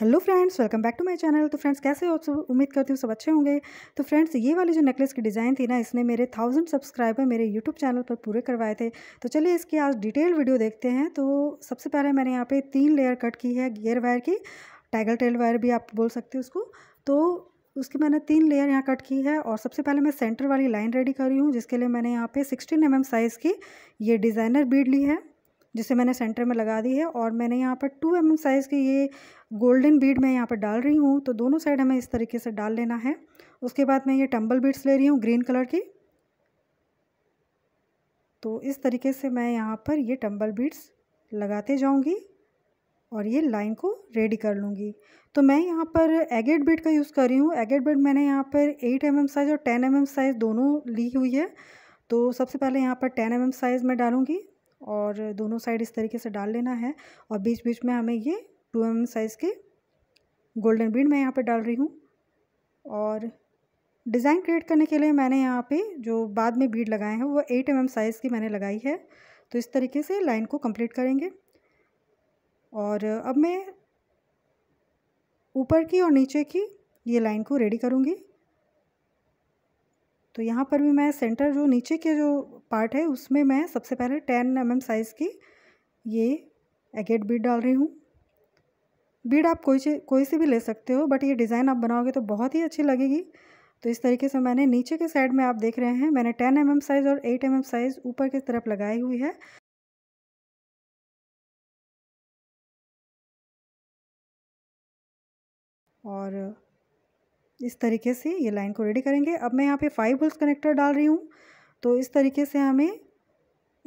hello friends welcome back to my channel तो friends कैसे हो आप सब उम्मीद करती हूँ सब अच्छे होंगे तो फ्रेंड्स ये वाली जो नेकलेस की डिज़ाइन थी ना इसने मेरे थाउजेंड सब्सक्राइबर मेरे यूट्यूब चैनल पर पूरे करवाए थे तो चलिए इसकी आज डिटेल वीडियो देखते हैं तो सबसे पहले मैंने यहाँ पे तीन लेयर कट की है गियर वायर की टाइगर टेल वायर भी आप बोल सकते हो उसको तो उसकी मैंने तीन लेयर यहाँ कट की है और सबसे पहले मैं सेंटर वाली लाइन रेडी कर रही हूँ जिसके लिए मैंने यहाँ पे सिक्सटीन एम साइज़ की ये डिज़ाइनर बीड ली है जिसे मैंने सेंटर में लगा दी है और मैंने यहाँ पर टू एम साइज़ की ये गोल्डन बीड मैं यहाँ पर डाल रही हूँ तो दोनों साइड हमें इस तरीके से डाल लेना है उसके बाद मैं ये टम्बल बीड्स ले रही हूँ ग्रीन कलर की तो इस तरीके से मैं यहाँ पर ये टम्बल बीड्स लगाते जाऊँगी और ये लाइन को रेडी कर लूँगी तो मैं यहाँ पर एगेट बेड का यूज़ कर रही हूँ एगेट बेड मैंने यहाँ पर 8 एम mm साइज़ और 10 एम mm साइज़ दोनों ली हुई है तो सबसे पहले यहाँ पर 10 एम mm साइज़ में डालूँगी और दोनों साइड इस तरीके से डाल लेना है और बीच बीच में हमें ये टू एम साइज़ के गोल्डन बीड मैं यहाँ पे डाल रही हूँ और डिज़ाइन क्रिएट करने के लिए मैंने यहाँ पे जो बाद में बीड लगाए हैं वो एट एम साइज़ की मैंने लगाई है तो इस तरीके से लाइन को कंप्लीट करेंगे और अब मैं ऊपर की और नीचे की ये लाइन को रेडी करूँगी तो यहाँ पर भी मैं सेंटर जो नीचे के जो पार्ट है उसमें मैं सबसे पहले टेन एम mm साइज़ की ये एगेट बीड डाल रही हूँ बीड आप कोई से कोई से भी ले सकते हो बट ये डिज़ाइन आप बनाओगे तो बहुत ही अच्छी लगेगी तो इस तरीके से मैंने नीचे के साइड में आप देख रहे हैं मैंने टेन एम mm साइज़ और एट एम mm साइज़ ऊपर की तरफ लगाई हुई है और इस तरीके से ये लाइन को रेडी करेंगे अब मैं यहाँ पे फाइव होल्स कनेक्टर डाल रही हूँ तो इस तरीके से हमें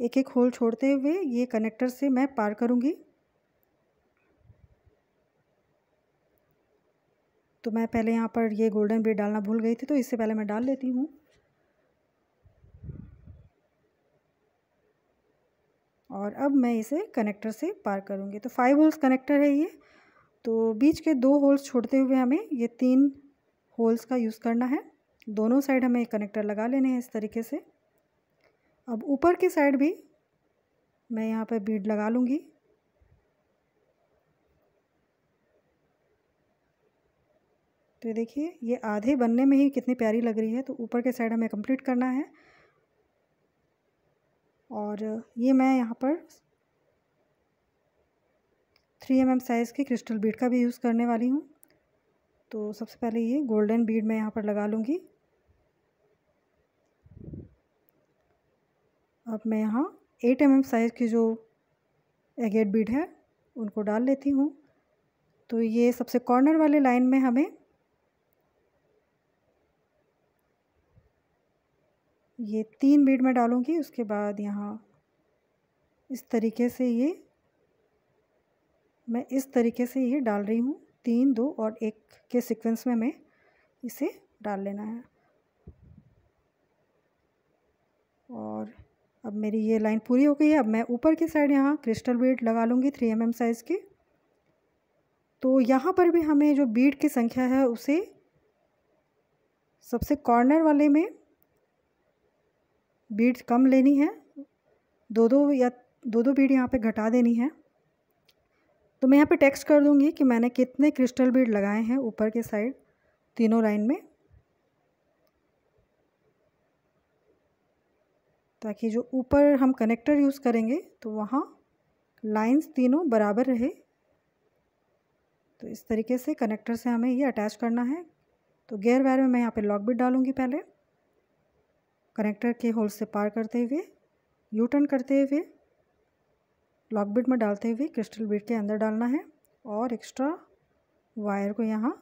एक एक होल छोड़ते हुए ये कनेक्टर से मैं पार करूँगी तो मैं पहले यहाँ पर ये गोल्डन ब्रेड डालना भूल गई थी तो इससे पहले मैं डाल लेती हूँ और अब मैं इसे कनेक्टर से पार करूँगी तो फाइव होल्स कनेक्टर है ये तो बीच के दो होल्स छोड़ते हुए हमें ये तीन होल्स का यूज़ करना है दोनों साइड हमें कनेक्टर लगा लेने हैं इस तरीके से अब ऊपर की साइड भी मैं यहाँ पर बीड लगा लूँगी तो ये देखिए ये आधे बनने में ही कितनी प्यारी लग रही है तो ऊपर के साइड हमें कंप्लीट करना है और ये मैं यहाँ पर थ्री एम एम साइज़ के क्रिस्टल बीड का भी यूज़ करने वाली हूँ तो सबसे पहले ये गोल्डन बीड मैं यहाँ पर लगा लूँगी अब मैं यहाँ एट एम साइज़ की जो एगेट बीड है उनको डाल लेती हूँ तो ये सबसे कॉर्नर वाले लाइन में हमें ये तीन बीड में डालूँगी उसके बाद यहाँ इस तरीके से ये मैं इस तरीके से ये डाल रही हूँ तीन दो और एक के सीक्वेंस में हमें इसे डाल लेना है और अब मेरी ये लाइन पूरी हो गई है अब मैं ऊपर की साइड यहाँ क्रिस्टल बीड लगा लूँगी थ्री एम एम साइज़ की तो यहाँ पर भी हमें जो बीड की संख्या है उसे सबसे कॉर्नर वाले में बीड कम लेनी है दो दो या दो दो बीड यहाँ पे घटा देनी है तो मैं यहाँ पे टेक्स्ट कर दूँगी कि मैंने कितने क्रिस्टल बीड लगाए हैं ऊपर के साइड तीनों लाइन में ताकि जो ऊपर हम कनेक्टर यूज़ करेंगे तो वहाँ लाइंस तीनों बराबर रहे तो इस तरीके से कनेक्टर से हमें ये अटैच करना है तो गेयर वायर में मैं यहाँ पे लॉक बिट डालूँगी पहले कनेक्टर के होल से पार करते हुए यू टर्न करते हुए लॉक बिट में डालते हुए क्रिस्टल बिट के अंदर डालना है और एक्स्ट्रा वायर को यहाँ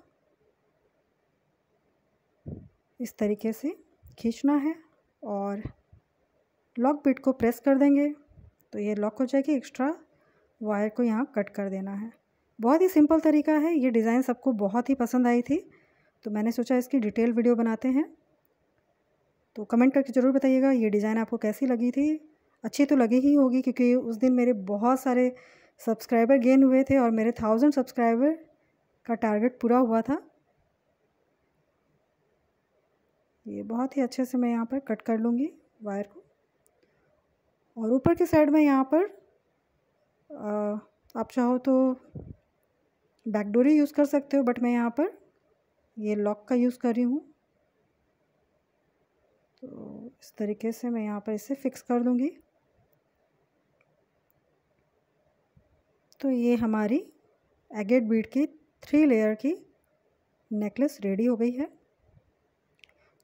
इस तरीके से खींचना है और लॉक बिट को प्रेस कर देंगे तो ये लॉक हो जाएगी एक्स्ट्रा वायर को यहाँ कट कर देना है बहुत ही सिंपल तरीका है ये डिज़ाइन सबको बहुत ही पसंद आई थी तो मैंने सोचा इसकी डिटेल वीडियो बनाते हैं तो कमेंट करके ज़रूर बताइएगा ये डिज़ाइन आपको कैसी लगी थी अच्छी तो लगी ही होगी क्योंकि उस दिन मेरे बहुत सारे सब्सक्राइबर गेन हुए थे और मेरे थाउजेंड सब्सक्राइबर का टारगेट पूरा हुआ था ये बहुत ही अच्छे से मैं यहाँ पर कट कर लूँगी वायर को और ऊपर की साइड में यहाँ पर आप चाहो तो बैकडोरी यूज़ कर सकते हो बट मैं यहाँ पर ये लॉक का यूज़ कर रही हूँ तो इस तरीके से मैं यहाँ पर इसे फ़िक्स कर दूँगी तो ये हमारी एगेट बीट की थ्री लेयर की नेकलेस रेडी हो गई है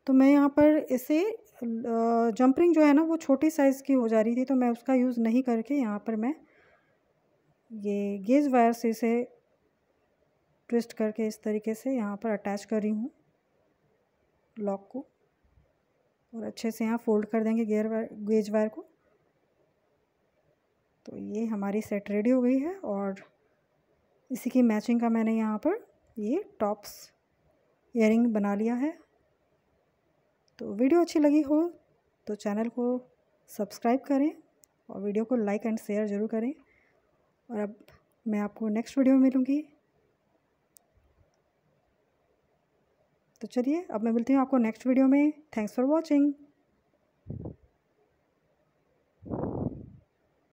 तो मैं यहाँ पर इसे जंपरिंग जो है ना वो छोटी साइज़ की हो जा रही थी तो मैं उसका यूज़ नहीं करके यहाँ पर मैं ये गेज वायर से इसे ट्विस्ट करके इस तरीके से यहाँ पर अटैच कर रही हूँ लॉक को और अच्छे से यहाँ फोल्ड कर देंगे गेयर वायर गेज वायर को तो ये हमारी सेट रेडी हो गई है और इसी की मैचिंग का मैंने यहाँ पर ये टॉप्स इयर बना लिया है तो वीडियो अच्छी लगी हो तो चैनल को सब्सक्राइब करें और वीडियो को लाइक एंड शेयर ज़रूर करें और अब मैं आपको नेक्स्ट वीडियो में मिलूँगी तो चलिए अब मैं मिलती हूँ आपको नेक्स्ट वीडियो में थैंक्स फॉर वॉचिंग